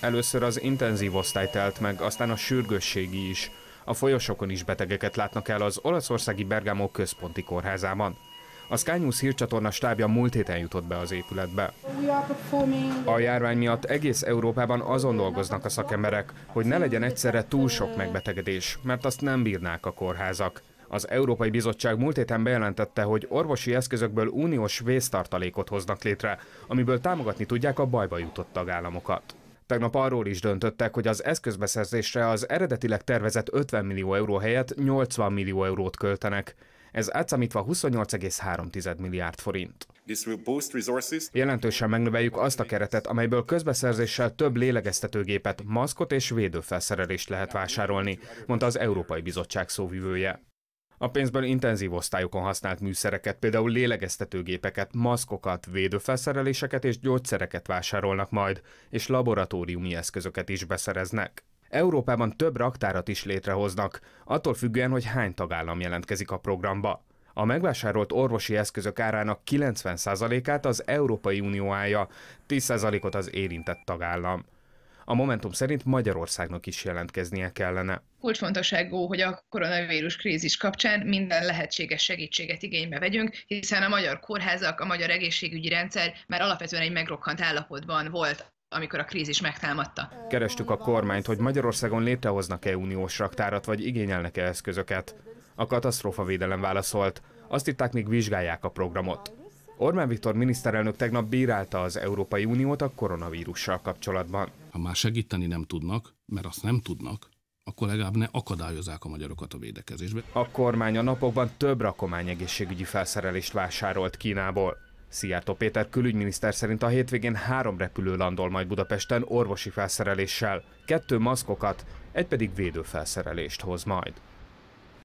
Először az intenzív osztály telt meg, aztán a sürgősségi is. A folyosokon is betegeket látnak el az olaszországi Bergamo központi kórházában. A Sky News hírcsatorna stábja múlt héten jutott be az épületbe. A járvány miatt egész Európában azon dolgoznak a szakemberek, hogy ne legyen egyszerre túl sok megbetegedés, mert azt nem bírnák a kórházak. Az Európai Bizottság múlt héten bejelentette, hogy orvosi eszközökből uniós vésztartalékot hoznak létre, amiből támogatni tudják a bajba jutott tagállamokat. Tegnap arról is döntöttek, hogy az eszközbeszerzésre az eredetileg tervezett 50 millió euró helyett 80 millió eurót költenek. Ez átszámítva 28,3 milliárd forint. Jelentősen megnöveljük azt a keretet, amelyből közbeszerzéssel több lélegeztetőgépet, maszkot és védőfelszerelést lehet vásárolni, mondta az Európai Bizottság szóvivője. A pénzből intenzív osztályokon használt műszereket, például lélegeztetőgépeket, maszkokat, védőfelszereléseket és gyógyszereket vásárolnak majd, és laboratóriumi eszközöket is beszereznek. Európában több raktárat is létrehoznak, attól függően, hogy hány tagállam jelentkezik a programba. A megvásárolt orvosi eszközök árának 90%-át az Európai Unió állja, 10%-ot az érintett tagállam. A Momentum szerint Magyarországnak is jelentkeznie kellene. Kulcsfontosságú, hogy a koronavírus krízis kapcsán minden lehetséges segítséget igénybe vegyünk, hiszen a magyar kórházak, a magyar egészségügyi rendszer már alapvetően egy megrokkant állapotban volt amikor a krízis megtámadta. Kerestük a kormányt, hogy Magyarországon létrehoznak-e uniós raktárat, vagy igényelnek-e eszközöket. A katasztrófavédelem válaszolt. Azt itták, még vizsgálják a programot. Orbán Viktor miniszterelnök tegnap bírálta az Európai Uniót a koronavírussal kapcsolatban. Ha már segíteni nem tudnak, mert azt nem tudnak, akkor legalább ne akadályozzák a magyarokat a védekezésbe. A kormány a napokban több rakomány egészségügyi felszerelést vásárolt Kínából. Szijjártó Péter külügyminiszter szerint a hétvégén három repülő landol majd Budapesten orvosi felszereléssel, kettő maszkokat, egy pedig védőfelszerelést hoz majd.